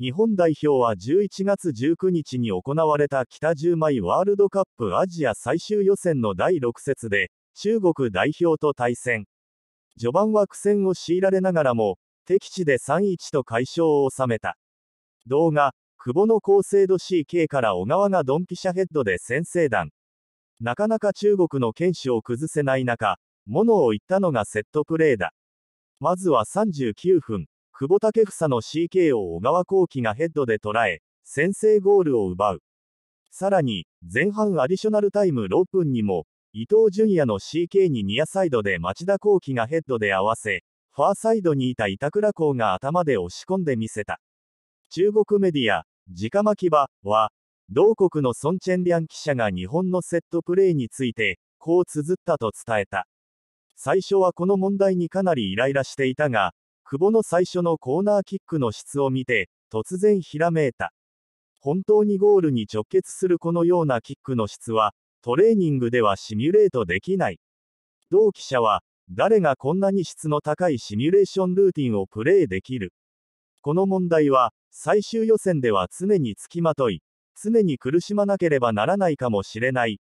日本代表は11月19日に行われた北10枚ワールドカップアジア最終予選の第6節で、中国代表と対戦。序盤は苦戦を強いられながらも、敵地で3-1と快勝を収めた。動画、久保の高精度 CK から小川がドンピシャヘッドで先制弾。なかなか中国の剣士を崩せない中、ものを言ったのがセットプレーだ。まずは39分、久保建英の CK を小川幸輝がヘッドで捉え、先制ゴールを奪う。さらに、前半アディショナルタイム6分にも、伊東純也の CK にニアサイドで町田幸輝がヘッドで合わせ、ファーサイドにいた板倉港が頭で押し込んでみせた。中国メディア、直巻場は、同国のソン・チェンリャン記者が日本のセットプレーについて、こう綴ったと伝えた。最初はこの問題にかなりイライラしていたが、久保の最初のコーナーキックの質を見て、突然ひらめいた。本当にゴールに直結するこのようなキックの質は、トレーニングではシミュレートできない。同記者は、誰がこんなに質の高いシミュレーションルーティンをプレイできるこの問題は、最終予選では常につきまとい、常に苦しまなければならないかもしれない、